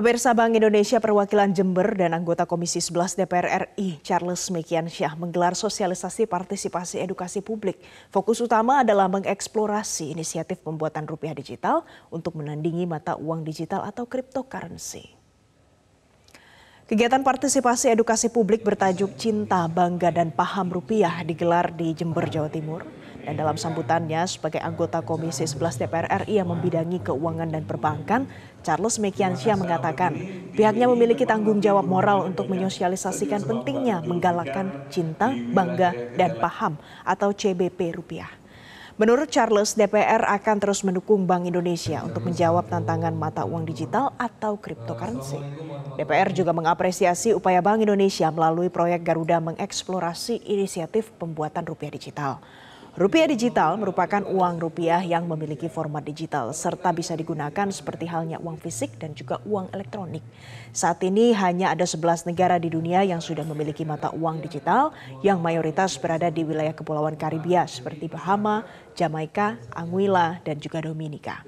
Pemirsa Bank Indonesia perwakilan Jember dan anggota Komisi 11 DPR RI Charles Mekian Syah menggelar sosialisasi partisipasi edukasi publik. Fokus utama adalah mengeksplorasi inisiatif pembuatan rupiah digital untuk menandingi mata uang digital atau cryptocurrency. Kegiatan partisipasi edukasi publik bertajuk Cinta, Bangga, dan Paham Rupiah digelar di Jember, Jawa Timur. Dan dalam sambutannya sebagai anggota Komisi 11 DPR RI yang membidangi keuangan dan perbankan, Charles Mekiansyah mengatakan pihaknya memiliki tanggung jawab moral untuk menyosialisasikan pentingnya menggalakkan cinta, bangga, dan paham atau CBP rupiah. Menurut Charles, DPR akan terus mendukung Bank Indonesia untuk menjawab tantangan mata uang digital atau cryptocurrency. DPR juga mengapresiasi upaya Bank Indonesia melalui proyek Garuda mengeksplorasi inisiatif pembuatan rupiah digital. Rupiah digital merupakan uang rupiah yang memiliki format digital serta bisa digunakan seperti halnya uang fisik dan juga uang elektronik. Saat ini hanya ada 11 negara di dunia yang sudah memiliki mata uang digital yang mayoritas berada di wilayah kepulauan Karibia seperti Bahama, Jamaika, Anguilla, dan juga Dominika.